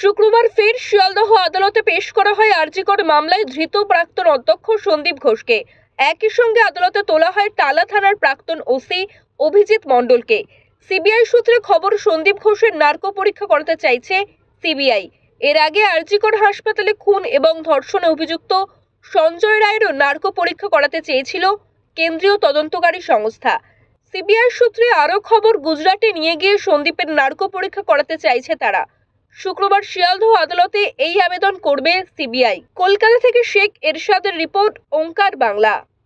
শুক্রবার ফের শিয়ালদহ আদালতে পেশ করা হয় আরজিকর মামলায় ধৃত প্রাক্তন অধ্যক্ষ সন্দীপ ঘোষকে একই সঙ্গে আদালতে তোলা হয় টালা থানার প্রাক্তন ওসি অভিজিৎ মণ্ডলকে সিবিআই সূত্রে খবর সন্দীপ ঘোষের নার্কো পরীক্ষা করাতে চাইছে সিবিআই এর আগে আরজিকর হাসপাতালে খুন এবং ধর্ষণে অভিযুক্ত সঞ্জয় রায়েরও নার্কো পরীক্ষা করাতে চেয়েছিল কেন্দ্রীয় তদন্তকারী সংস্থা সিবিআই সূত্রে আরও খবর গুজরাটে নিয়ে গিয়ে সন্দীপের নার্কো পরীক্ষা করাতে চাইছে তারা শুক্রবার শিয়ালদহ আদালতে এই আবেদন করবে সিবিআই কলকাতা থেকে শেখ এরশাদের রিপোর্ট ওঙ্কার বাংলা